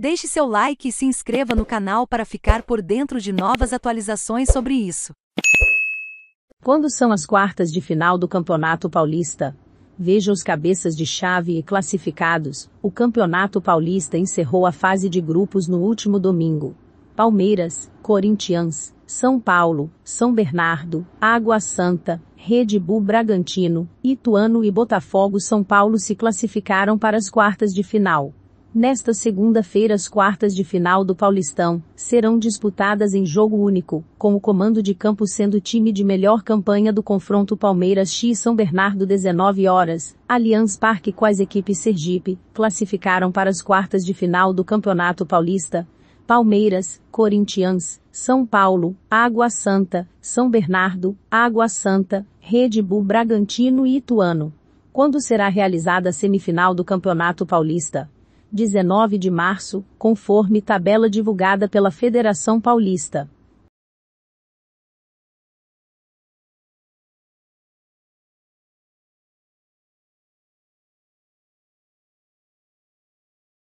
Deixe seu like e se inscreva no canal para ficar por dentro de novas atualizações sobre isso. Quando são as quartas de final do Campeonato Paulista? Veja os cabeças de chave e classificados. O Campeonato Paulista encerrou a fase de grupos no último domingo. Palmeiras, Corinthians, São Paulo, São Bernardo, Água Santa, Red Bull Bragantino, Ituano e Botafogo São Paulo se classificaram para as quartas de final. Nesta segunda-feira, as quartas de final do Paulistão serão disputadas em jogo único, com o comando de campo sendo o time de melhor campanha do confronto Palmeiras X São Bernardo 19 horas, Allianz Parque quais equipes Sergipe classificaram para as quartas de final do Campeonato Paulista. Palmeiras, Corinthians, São Paulo, Água Santa, São Bernardo, Água Santa, Red Bull Bragantino e Ituano. Quando será realizada a semifinal do Campeonato Paulista? 19 de março, conforme tabela divulgada pela Federação Paulista.